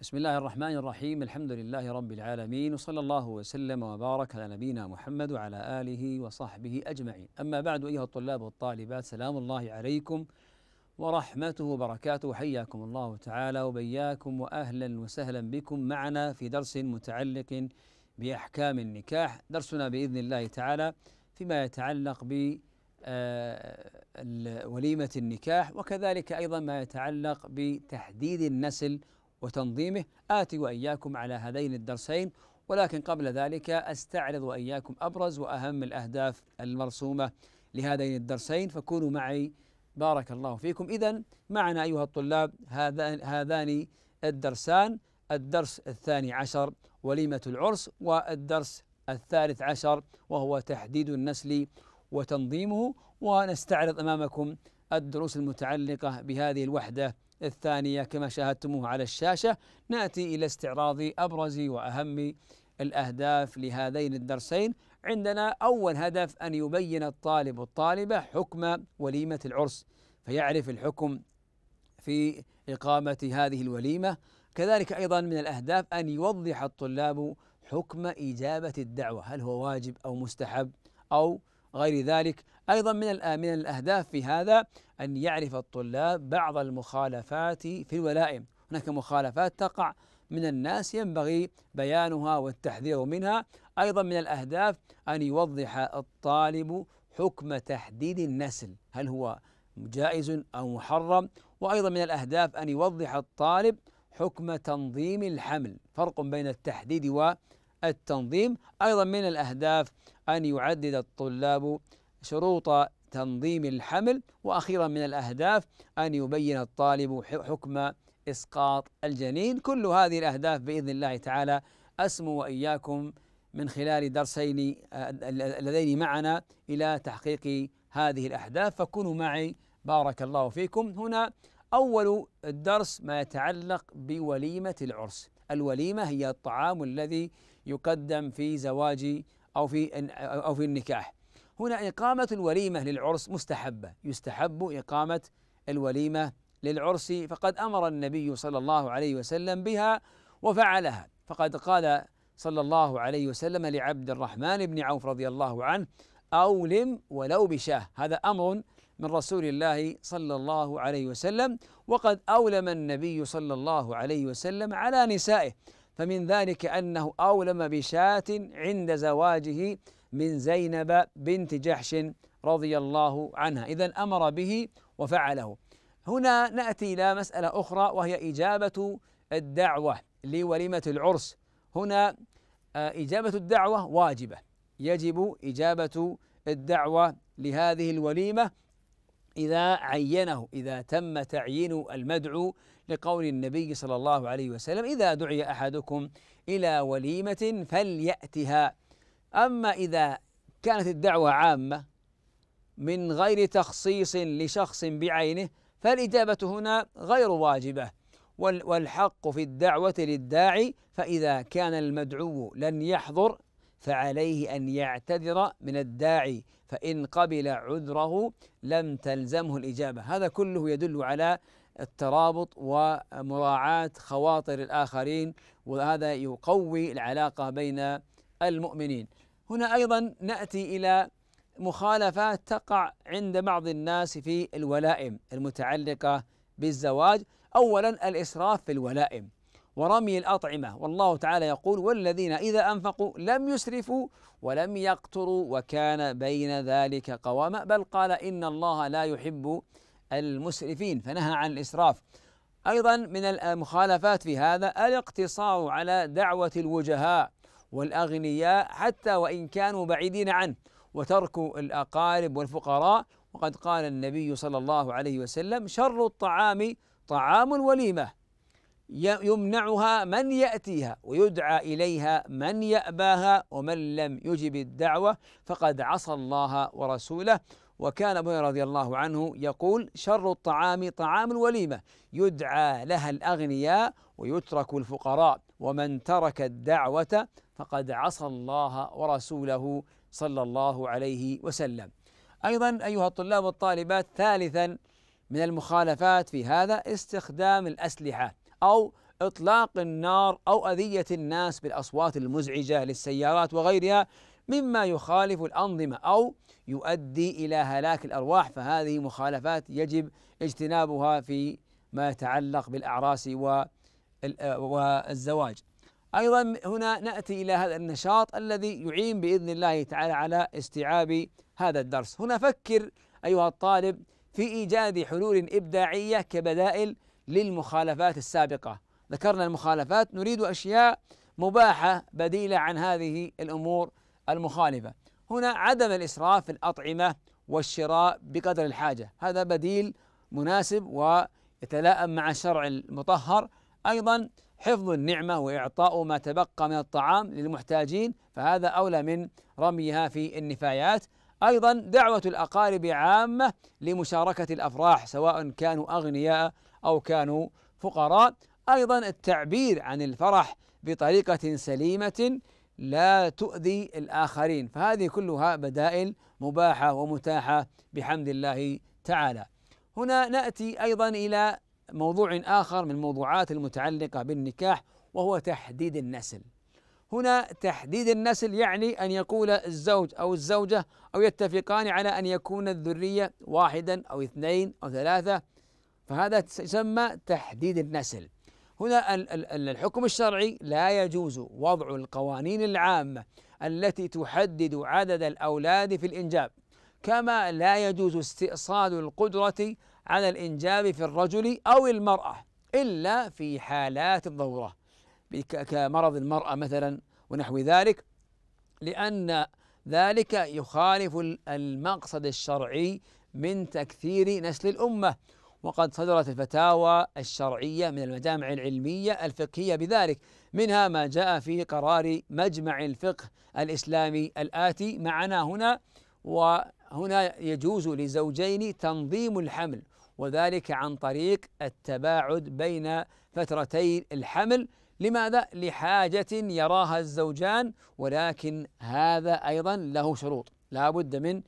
بسم الله الرحمن الرحيم الحمد لله رب العالمين وصلى الله وسلم وبارك على نبينا محمد وعلى آله وصحبه أجمعين أما بعد أيها الطلاب والطالبات سلام الله عليكم ورحمته وبركاته حياكم الله تعالى وبياكم وأهلا وسهلا بكم معنا في درس متعلق بأحكام النكاح درسنا بإذن الله تعالى فيما يتعلق ب آه، وليمة النكاح وكذلك أيضا ما يتعلق بتحديد النسل وتنظيمه آتي وإياكم على هذين الدرسين ولكن قبل ذلك أستعرض وإياكم أبرز وأهم الأهداف المرسومة لهذين الدرسين فكونوا معي بارك الله فيكم إذا معنا أيها الطلاب هذان الدرسان الدرس الثاني عشر وليمة العرس والدرس الثالث عشر وهو تحديد النسل وتنظيمه ونستعرض أمامكم الدروس المتعلقة بهذه الوحدة الثانية كما شاهدتموه على الشاشة نأتي إلى استعراض أبرز وأهم الأهداف لهذين الدرسين عندنا أول هدف أن يبين الطالب الطالبة حكم وليمة العرس فيعرف الحكم في إقامة هذه الوليمة كذلك أيضا من الأهداف أن يوضح الطلاب حكم إجابة الدعوة هل هو واجب أو مستحب أو غير ذلك أيضا من من الأهداف في هذا أن يعرف الطلاب بعض المخالفات في الولائم هناك مخالفات تقع من الناس ينبغي بيانها والتحذير منها أيضا من الأهداف أن يوضح الطالب حكم تحديد النسل هل هو جائز أو محرم وأيضا من الأهداف أن يوضح الطالب حكم تنظيم الحمل فرق بين التحديد والتنظيم أيضا من الأهداف أن يعدد الطلاب شروط تنظيم الحمل وأخيرا من الأهداف أن يبين الطالب حكم إسقاط الجنين كل هذه الأهداف بإذن الله تعالى أسمو وإياكم من خلال درسين اللذين آه، معنا إلى تحقيق هذه الأهداف فكونوا معي بارك الله فيكم هنا أول الدرس ما يتعلق بوليمة العرس الوليمة هي الطعام الذي يقدم في زواج أو في أو في النكاح هنا إقامة الوليمة للعرس مستحبة يستحب إقامة الوليمة للعرس فقد أمر النبي صلى الله عليه وسلم بها وفعلها فقد قال صلى الله عليه وسلم لعبد الرحمن بن عوف رضي الله عنه أولم ولو بشاه هذا أمر من رسول الله صلى الله عليه وسلم وقد أولم النبي صلى الله عليه وسلم على نسائه فمن ذلك أنه أولم بشاة عند زواجه من زينب بنت جحش رضي الله عنها إذا أمر به وفعله هنا نأتي إلى مسألة أخرى وهي إجابة الدعوة لوليمة العرس هنا آه، إجابة الدعوة واجبة يجب إجابة الدعوة لهذه الوليمة إذا عينه إذا تم تعيين المدعو لقول النبي صلى الله عليه وسلم إذا دعي أحدكم إلى وليمة فليأتها أما إذا كانت الدعوة عامة من غير تخصيص لشخص بعينه فالإجابة هنا غير واجبة والحق في الدعوة للداعي فإذا كان المدعو لن يحضر فعليه أن يعتذر من الداعي فإن قبل عذره لم تلزمه الإجابة هذا كله يدل على الترابط ومراعاة خواطر الآخرين وهذا يقوي العلاقة بين المؤمنين. هنا أيضا نأتي إلى مخالفات تقع عند بعض الناس في الولائم المتعلقة بالزواج، أولا الإسراف في الولائم ورمي الأطعمة والله تعالى يقول والذين إذا أنفقوا لم يسرفوا ولم يقتروا وكان بين ذلك قواما بل قال إن الله لا يحب المسرفين فنهى عن الإسراف أيضا من المخالفات في هذا الاقتصار على دعوة الوجهاء والأغنياء حتى وإن كانوا بعيدين عنه وترك الأقارب والفقراء وقد قال النبي صلى الله عليه وسلم شر الطعام طعام الوليمة يمنعها من يأتيها ويدعى إليها من يأباها ومن لم يجب الدعوة فقد عصى الله ورسوله وكان أبو هريرة رضي الله عنه يقول شر الطعام طعام الوليمة يدعى لها الأغنياء ويترك الفقراء ومن ترك الدعوة فقد عصى الله ورسوله صلى الله عليه وسلم أيضا أيها الطلاب والطالبات ثالثا من المخالفات في هذا استخدام الأسلحة أو إطلاق النار أو أذية الناس بالأصوات المزعجة للسيارات وغيرها مما يخالف الأنظمة أو يؤدي إلى هلاك الأرواح فهذه مخالفات يجب اجتنابها في ما يتعلق بالأعراس آه، والزواج أيضا هنا نأتي إلى هذا النشاط الذي يعين بإذن الله تعالى على استيعاب هذا الدرس هنا فكر أيها الطالب في إيجاد حلول إبداعية كبدائل للمخالفات السابقة ذكرنا المخالفات نريد أشياء مباحة بديلة عن هذه الأمور المخالفة هنا عدم الإسراف في الأطعمة والشراء بقدر الحاجة هذا بديل مناسب ويتلائم مع الشرع المطهر أيضا حفظ النعمة وإعطاء ما تبقى من الطعام للمحتاجين فهذا أولى من رميها في النفايات أيضا دعوة الأقارب عامة لمشاركة الأفراح سواء كانوا أغنياء أو كانوا فقراء أيضا التعبير عن الفرح بطريقة سليمة لا تؤذي الآخرين فهذه كلها بدائل مباحة ومتاحة بحمد الله تعالى هنا نأتي أيضا إلى موضوع آخر من الموضوعات المتعلقة بالنكاح وهو تحديد النسل هنا تحديد النسل يعني أن يقول الزوج أو الزوجة أو يتفقان على أن يكون الذرية واحدا أو اثنين أو ثلاثة فهذا يسمى تحديد النسل هنا الحكم الشرعي لا يجوز وضع القوانين العامة التي تحدد عدد الأولاد في الإنجاب كما لا يجوز استئصال القدرة على الإنجاب في الرجل أو المرأة إلا في حالات الضرورة كمرض المرأة مثلا ونحو ذلك لأن ذلك يخالف المقصد الشرعي من تكثير نسل الأمة وقد صدرت الفتاوى الشرعية من المجامع العلمية الفقهية بذلك منها ما جاء في قرار مجمع الفقه الإسلامي الآتي معنا هنا وهنا يجوز لزوجين تنظيم الحمل وذلك عن طريق التباعد بين فترتي الحمل لماذا؟ لحاجة يراها الزوجان ولكن هذا أيضا له شروط لا بد من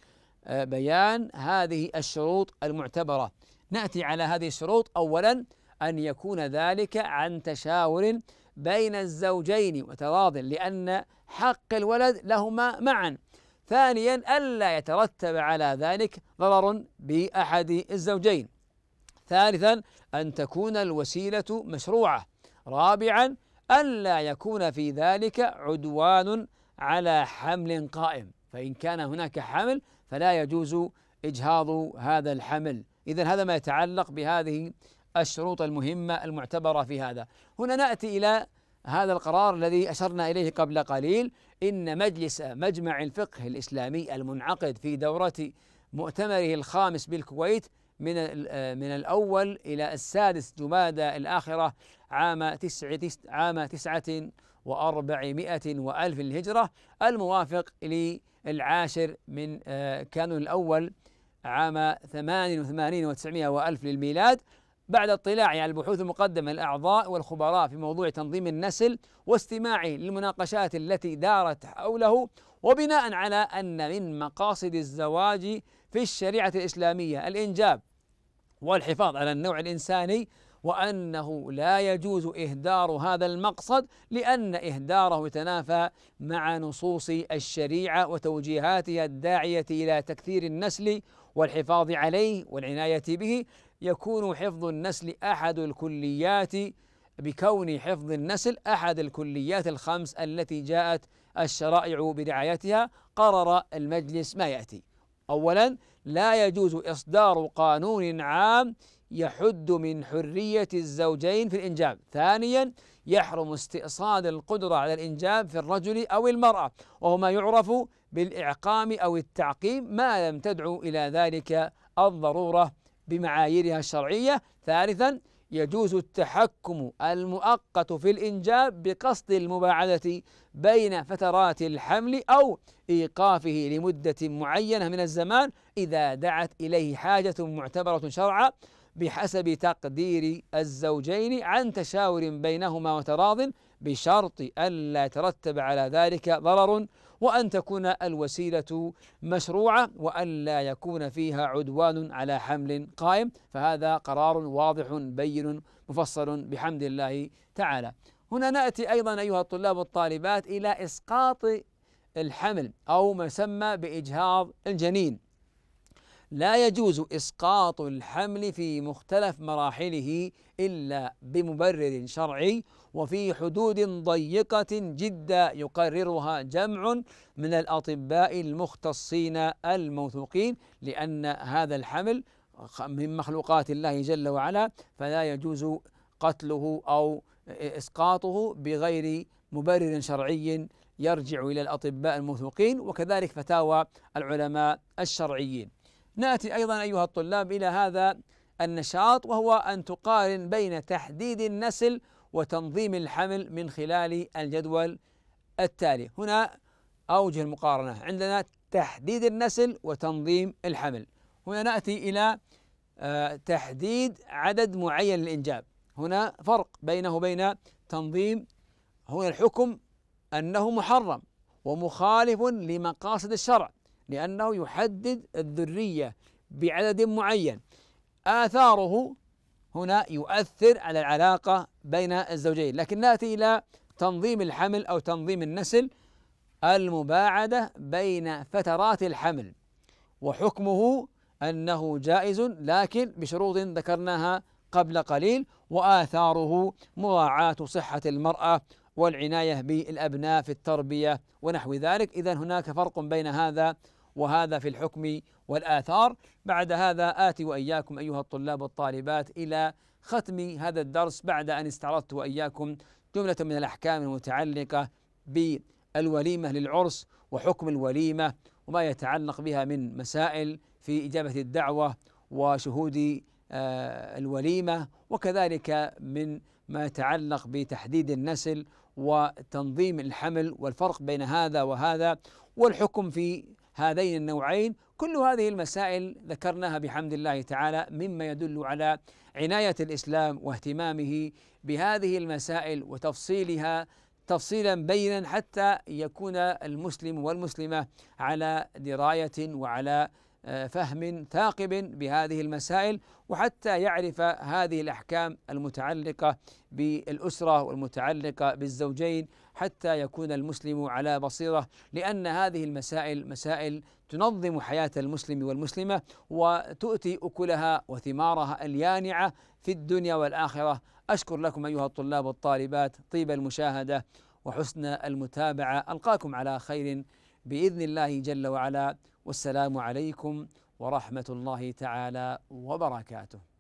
آه، بيان هذه الشروط المعتبرة ناتي على هذه الشروط اولا ان يكون ذلك عن تشاور بين الزوجين وتراض لان حق الولد لهما معا ثانيا الا يترتب على ذلك ضرر باحد الزوجين ثالثا ان تكون الوسيله مشروعه رابعا الا يكون في ذلك عدوان على حمل قائم فان كان هناك حمل فلا يجوز اجهاض هذا الحمل إذا هذا ما يتعلق بهذه الشروط المهمة المعتبرة في هذا هنا نأتي إلى هذا القرار الذي أشرنا إليه قبل قليل إن مجلس مجمع الفقه الإسلامي المنعقد في دورة مؤتمره الخامس بالكويت من آه، من الأول إلى السادس جمادى الآخرة عام تسعة عام تسعة وأربعمائة وألف للهجرة الموافق للعاشر من آه، كانون الأول عام 88 و900 وألف للميلاد بعد اطلاعي على البحوث المقدمة للأعضاء والخبراء في موضوع تنظيم النسل واستماعي للمناقشات التي دارت حوله وبناء على أن من مقاصد الزواج في الشريعة الإسلامية الإنجاب والحفاظ على النوع الإنساني وأنه لا يجوز إهدار هذا المقصد لأن إهداره يتنافى مع نصوص الشريعة وتوجيهاتها الداعية إلى تكثير النسل والحفاظ عليه والعناية به يكون حفظ النسل أحد الكليات بكون حفظ النسل أحد الكليات الخمس التي جاءت الشرائع برعايتها قرر المجلس ما يأتي أولا لا يجوز إصدار قانون عام يحد من حرية الزوجين في الإنجاب ثانيا يحرم استئصال القدرة على الإنجاب في الرجل أو المرأة وهو ما يعرف بالإعقام أو التعقيم ما لم تدعو إلى ذلك الضرورة بمعاييرها الشرعية ثالثا يجوز التحكم المؤقت في الإنجاب بقصد المباعدة بين فترات الحمل أو إيقافه لمدة معينة من الزمان إذا دعت إليه حاجة معتبرة شرعا بحسب تقدير الزوجين عن تشاور بينهما وتراض بشرط ألا يترتب على ذلك ضرر وأن تكون الوسيلة مشروعة وألا يكون فيها عدوان على حمل قائم فهذا قرار واضح بين مفصل بحمد الله تعالى هنا نأتي أيضا أيها الطلاب والطالبات إلى إسقاط الحمل أو ما يسمى بإجهاض الجنين لا يجوز إسقاط الحمل في مختلف مراحله إلا بمبرر شرعي وفي حدود ضيقة جدا يقررها جمع من الأطباء المختصين الموثوقين لأن هذا الحمل من مخلوقات الله جل وعلا فلا يجوز قتله أو إسقاطه بغير مبرر شرعي يرجع إلى الأطباء الموثوقين وكذلك فتاوى العلماء الشرعيين ناتي ايضا ايها الطلاب الى هذا النشاط وهو ان تقارن بين تحديد النسل وتنظيم الحمل من خلال الجدول التالي هنا اوجه المقارنه عندنا تحديد النسل وتنظيم الحمل هنا ناتي الى آه، تحديد عدد معين للانجاب هنا فرق بينه وبين تنظيم هنا الحكم انه محرم ومخالف لمقاصد الشرع لأنه يحدد الذرية بعدد معين آثاره هنا يؤثر على العلاقة بين الزوجين لكن نأتي إلى تنظيم الحمل أو تنظيم النسل المباعدة بين فترات الحمل وحكمه أنه جائز لكن بشروط ذكرناها قبل قليل وآثاره مراعاة صحة المرأة والعناية بالأبناء في التربية ونحو ذلك إذا هناك فرق بين هذا وهذا في الحكم والآثار بعد هذا آتي وإياكم أيها الطلاب والطالبات إلى ختم هذا الدرس بعد أن استعرضت وإياكم جملة من الأحكام المتعلقة بالوليمة للعرس وحكم الوليمة وما يتعلق بها من مسائل في إجابة الدعوة وشهود آه، الوليمة وكذلك من ما يتعلق بتحديد النسل وتنظيم الحمل والفرق بين هذا وهذا والحكم في هذين النوعين كل هذه المسائل ذكرناها بحمد الله تعالى مما يدل على عناية الإسلام واهتمامه بهذه المسائل وتفصيلها تفصيلا بينا حتى يكون المسلم والمسلمة على دراية وعلى آه، فهم ثاقب بهذه المسائل وحتى يعرف هذه الاحكام المتعلقه بالاسره والمتعلقه بالزوجين حتى يكون المسلم على بصيره لان هذه المسائل مسائل تنظم حياه المسلم والمسلمه وتؤتي اكلها وثمارها اليانعه في الدنيا والاخره اشكر لكم ايها الطلاب والطالبات طيب المشاهده وحسن المتابعه القاكم على خير باذن الله جل وعلا والسلام عليكم ورحمه الله تعالى وبركاته